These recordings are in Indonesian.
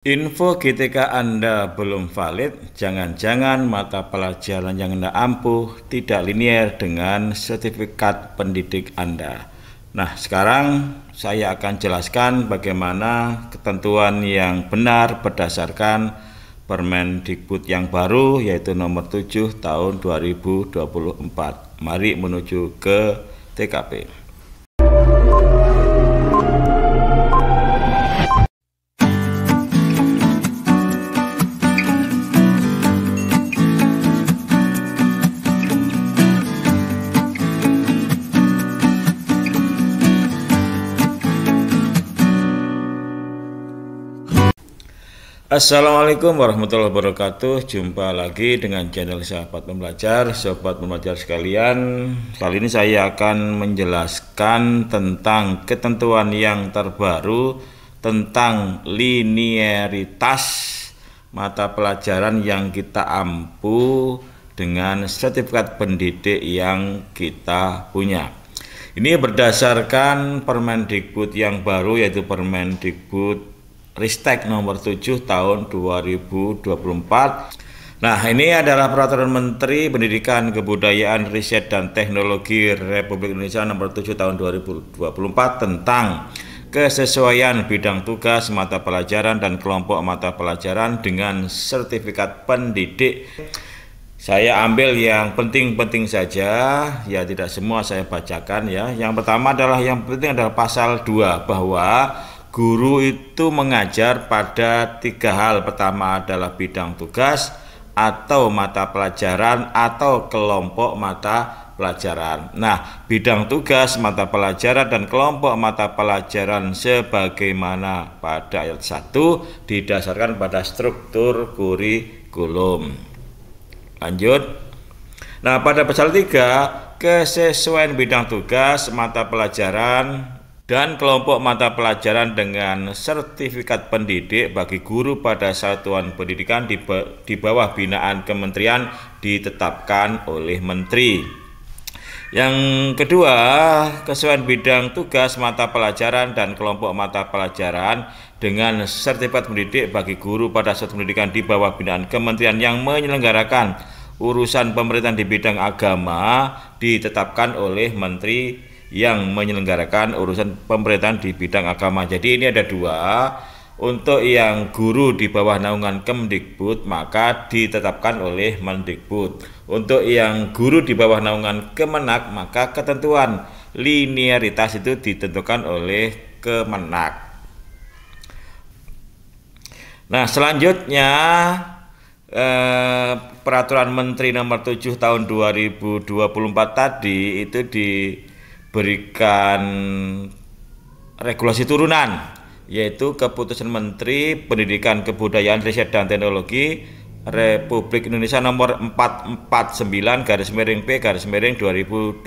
Info GTK Anda belum valid, jangan-jangan mata pelajaran yang Anda ampuh tidak linier dengan sertifikat pendidik Anda. Nah, sekarang saya akan jelaskan bagaimana ketentuan yang benar berdasarkan Permen Dikbud yang baru yaitu nomor 7 tahun 2024. Mari menuju ke TKP. Assalamualaikum warahmatullahi wabarakatuh. Jumpa lagi dengan channel Sahabat Pembelajar. Sobat Pembelajar sekalian, kali ini saya akan menjelaskan tentang ketentuan yang terbaru tentang linearitas mata pelajaran yang kita ampu dengan sertifikat pendidik yang kita punya. Ini berdasarkan Permendikbud yang baru yaitu Permendikbud Ristek nomor 7 tahun 2024 Nah, ini adalah peraturan Menteri Pendidikan, Kebudayaan, Riset dan Teknologi Republik Indonesia nomor 7 tahun 2024 tentang kesesuaian bidang tugas mata pelajaran dan kelompok mata pelajaran dengan sertifikat pendidik. Saya ambil yang penting-penting saja, ya tidak semua saya bacakan ya. Yang pertama adalah yang penting adalah pasal 2 bahwa guru itu mengajar pada tiga hal. Pertama adalah bidang tugas atau mata pelajaran atau kelompok mata pelajaran. Nah, bidang tugas, mata pelajaran dan kelompok mata pelajaran sebagaimana pada ayat 1 didasarkan pada struktur kurikulum. Lanjut. Nah, pada pasal 3, kesesuaian bidang tugas, mata pelajaran, dan kelompok mata pelajaran dengan sertifikat pendidik bagi guru pada satuan pendidikan di, di bawah binaan kementerian ditetapkan oleh menteri. Yang kedua, kesesuaian bidang tugas mata pelajaran dan kelompok mata pelajaran dengan sertifikat pendidik bagi guru pada satuan pendidikan di bawah binaan kementerian yang menyelenggarakan urusan pemerintahan di bidang agama ditetapkan oleh menteri yang menyelenggarakan urusan pemerintahan di bidang agama. Jadi ini ada dua. Untuk yang guru di bawah naungan Kemdikbud maka ditetapkan oleh Mendikbud. Untuk yang guru di bawah naungan Kemenak maka ketentuan linearitas itu ditentukan oleh Kemenak. Nah, selanjutnya eh, peraturan menteri nomor 7 tahun 2024 tadi itu di berikan regulasi turunan yaitu keputusan Menteri Pendidikan Kebudayaan Riset dan Teknologi Republik Indonesia nomor 449 garis miring P garis miring 2024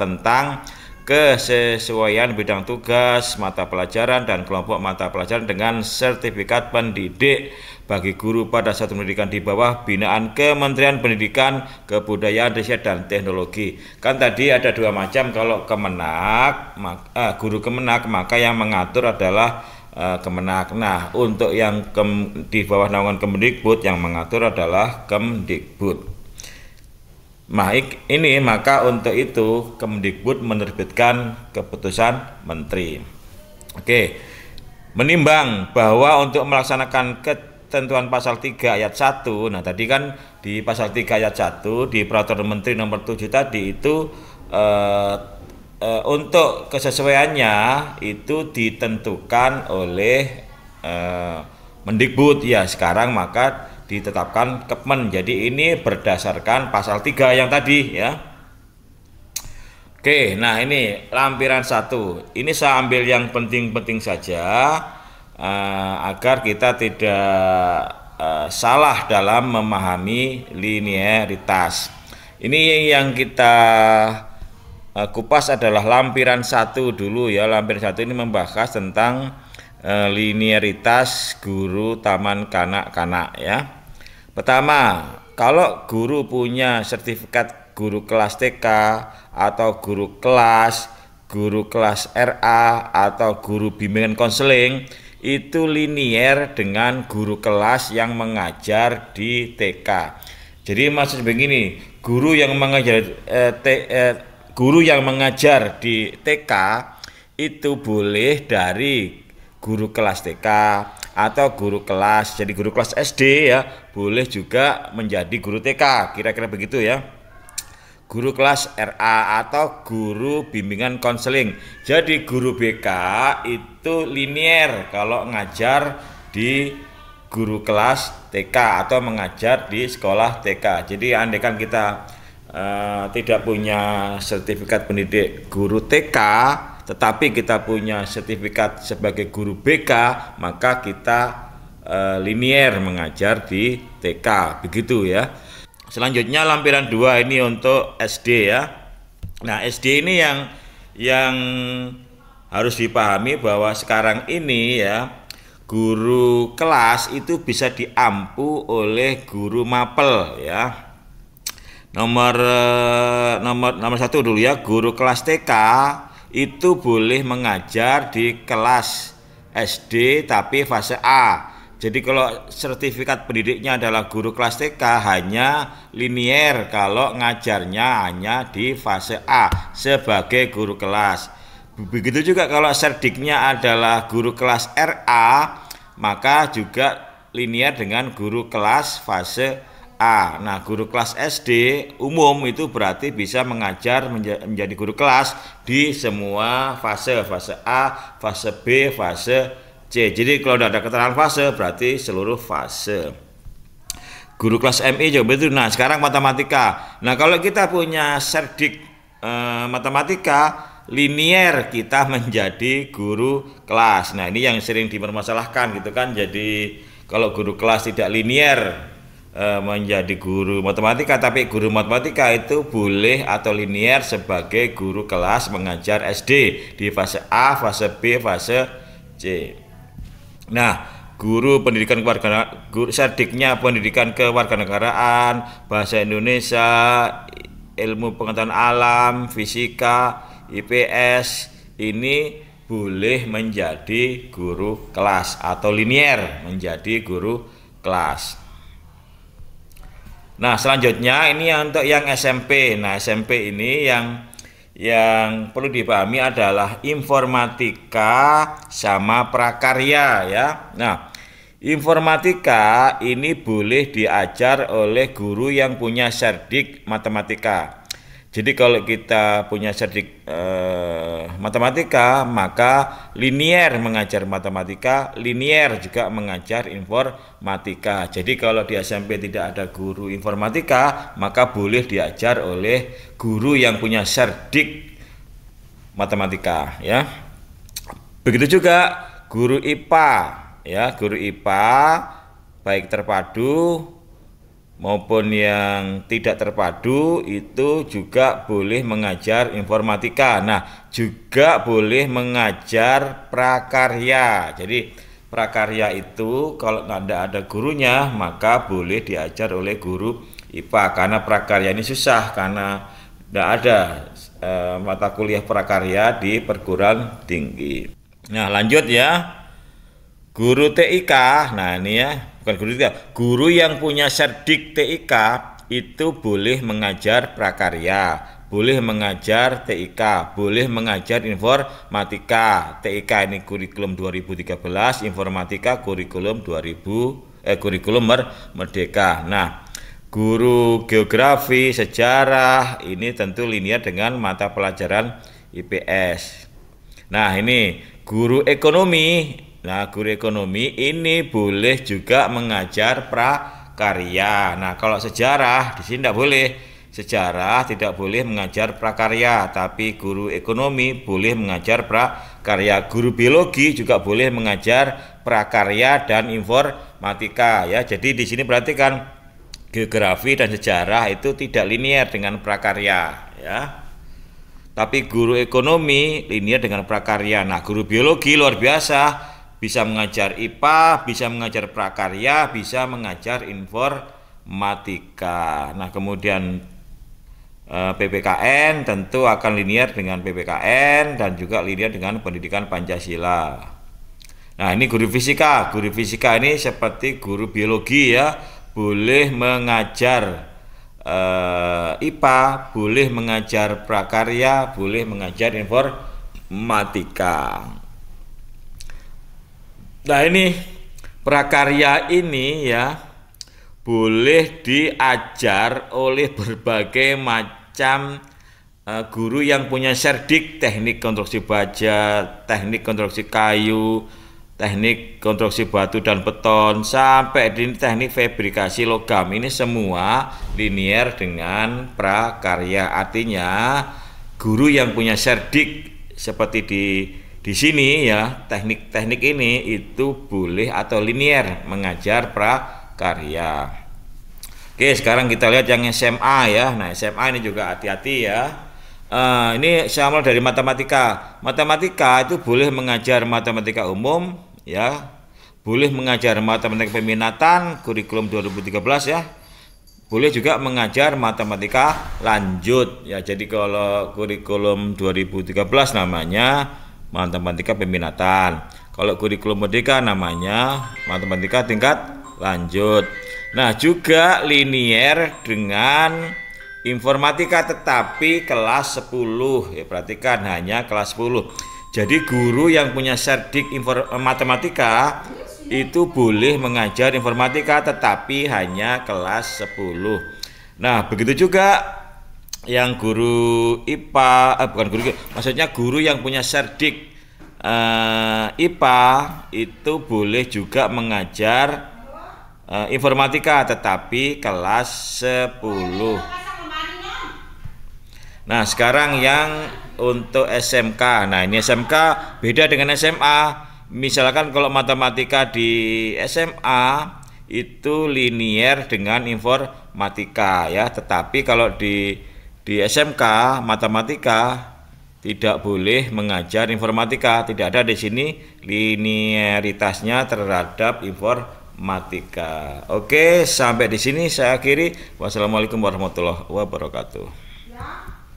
tentang kesesuaian bidang tugas, mata pelajaran, dan kelompok mata pelajaran dengan sertifikat pendidik bagi guru pada satu pendidikan di bawah binaan Kementerian Pendidikan, Kebudayaan, Riset, dan Teknologi. Kan tadi ada dua macam, kalau kemenak, eh, guru kemenak, maka yang mengatur adalah eh, kemenak. Nah, untuk yang kem, di bawah naungan kemendikbud, yang mengatur adalah Kemdikbud. Maik ini maka untuk itu Kemdikbud menerbitkan keputusan menteri. Oke. Menimbang bahwa untuk melaksanakan ketentuan pasal 3 ayat 1. Nah, tadi kan di pasal 3 ayat 1 di peraturan menteri nomor 7 tadi itu eh, eh, untuk kesesuaiannya itu ditentukan oleh eh, Mendikbud ya sekarang maka ditetapkan Kepmen. Jadi ini berdasarkan pasal 3 yang tadi ya. Oke, nah ini lampiran satu. Ini saya ambil yang penting-penting saja uh, agar kita tidak uh, salah dalam memahami linearitas. Ini yang kita uh, kupas adalah lampiran satu dulu ya. Lampiran satu ini membahas tentang uh, linearitas guru taman kanak-kanak ya. Pertama, kalau guru punya sertifikat guru kelas TK atau guru kelas, guru kelas RA atau guru bimbingan konseling itu linier dengan guru kelas yang mengajar di TK. Jadi maksudnya begini, guru yang mengajar eh, te, eh, guru yang mengajar di TK itu boleh dari guru kelas TK, atau guru kelas. Jadi guru kelas SD ya, boleh juga menjadi guru TK, kira-kira begitu ya. Guru kelas RA atau guru bimbingan konseling. Jadi guru BK itu linier kalau ngajar di guru kelas TK atau mengajar di sekolah TK. Jadi andekan kita uh, tidak punya sertifikat pendidik guru TK, tetapi kita punya sertifikat sebagai guru BK, maka kita e, linier mengajar di TK, begitu ya. Selanjutnya lampiran 2 ini untuk SD ya. Nah, SD ini yang yang harus dipahami bahwa sekarang ini ya guru kelas itu bisa diampu oleh guru mapel ya. Nomor eh, nomor nomor satu dulu ya, guru kelas TK itu boleh mengajar di kelas SD tapi fase A. Jadi kalau sertifikat pendidiknya adalah guru kelas TK hanya linier kalau ngajarnya hanya di fase A sebagai guru kelas. Begitu juga kalau serdiknya adalah guru kelas RA maka juga linier dengan guru kelas fase A. Nah, guru kelas SD umum itu berarti bisa mengajar menjadi guru kelas di semua fase, fase A, fase B, fase C. Jadi kalau tidak ada keterangan fase berarti seluruh fase. Guru kelas MI juga begitu. Nah, sekarang matematika. Nah, kalau kita punya serdik eh, matematika linier kita menjadi guru kelas. Nah, ini yang sering dipermasalahkan gitu kan. Jadi kalau guru kelas tidak linier Eh, menjadi guru matematika tapi guru matematika itu boleh atau linier sebagai guru kelas mengajar SD di fase A, fase B, fase C. Nah, guru pendidikan keluarga guru serdiknya pendidikan kewarganegaraan bahasa Indonesia ilmu pengetahuan alam fisika IPS ini boleh menjadi guru kelas atau linier menjadi guru kelas Nah, selanjutnya ini untuk yang SMP. Nah, SMP ini yang yang perlu dipahami adalah informatika sama prakarya ya. Nah, informatika ini boleh diajar oleh guru yang punya serdik matematika. Jadi kalau kita punya sertik uh, eh, matematika, maka linier mengajar matematika, linier juga mengajar informatika. Jadi kalau di SMP tidak ada guru informatika, maka boleh diajar oleh guru yang punya sertik matematika, ya. Begitu juga guru IPA, ya, guru IPA baik terpadu maupun yang tidak terpadu itu juga boleh mengajar informatika. Nah, juga boleh mengajar prakarya. Jadi prakarya itu kalau tidak ada gurunya maka boleh diajar oleh guru IPA karena prakarya ini susah karena tidak ada e, mata kuliah prakarya di perguruan tinggi. Nah, lanjut ya. Guru TIK. Nah, ini ya bukan guru TIK guru yang punya serdik TIK itu boleh mengajar prakarya boleh mengajar TIK, boleh mengajar informatika. TIK ini kurikulum 2013, informatika kurikulum 2000 eh kurikulum mer merdeka. Nah, guru geografi, sejarah ini tentu linear dengan mata pelajaran IPS. Nah, ini guru ekonomi Nah, guru ekonomi ini boleh juga mengajar prakarya. Nah, kalau sejarah di sini tidak boleh. Sejarah tidak boleh mengajar prakarya, tapi guru ekonomi boleh mengajar prakarya. Guru biologi juga boleh mengajar prakarya dan informatika ya. Jadi di sini perhatikan geografi dan sejarah itu tidak linier dengan prakarya ya. Tapi guru ekonomi linier dengan prakarya. Nah, guru biologi luar biasa bisa mengajar IPA, bisa mengajar prakarya, bisa mengajar informatika. Nah, kemudian eh, PPKN tentu akan linear dengan PPKN dan juga linear dengan pendidikan Pancasila. Nah, ini guru fisika. Guru fisika ini seperti guru biologi ya, boleh mengajar eh, IPA, boleh mengajar prakarya, boleh mengajar informatika. Nah ini prakarya ini ya boleh diajar oleh berbagai macam e, guru yang punya serdik teknik konstruksi baja, teknik konstruksi kayu, teknik konstruksi batu dan beton sampai di teknik fabrikasi logam ini semua linier dengan prakarya artinya guru yang punya serdik seperti di di sini ya, teknik-teknik ini itu boleh atau linier mengajar prakarya. Oke, sekarang kita lihat yang SMA ya. Nah, SMA ini juga hati-hati ya. Uh, ini saya dari matematika. Matematika itu boleh mengajar matematika umum ya. Boleh mengajar matematika peminatan kurikulum 2013 ya. Boleh juga mengajar matematika lanjut ya. Jadi kalau kurikulum 2013 namanya matematika peminatan. Kalau kurikulum merdeka namanya matematika tingkat lanjut. Nah, juga linier dengan informatika tetapi kelas 10. Ya, perhatikan hanya kelas 10. Jadi guru yang punya serdik eh, matematika itu boleh mengajar informatika tetapi hanya kelas 10. Nah, begitu juga yang guru IPA eh, bukan guru maksudnya guru yang punya serdik eh, IPA itu boleh juga mengajar eh, informatika tetapi kelas 10 nah sekarang yang untuk SMK nah ini SMK beda dengan SMA misalkan kalau matematika di SMA itu linier dengan informatika ya tetapi kalau di di SMK matematika tidak boleh mengajar informatika tidak ada di sini linearitasnya terhadap informatika oke sampai di sini saya akhiri wassalamualaikum warahmatullahi wabarakatuh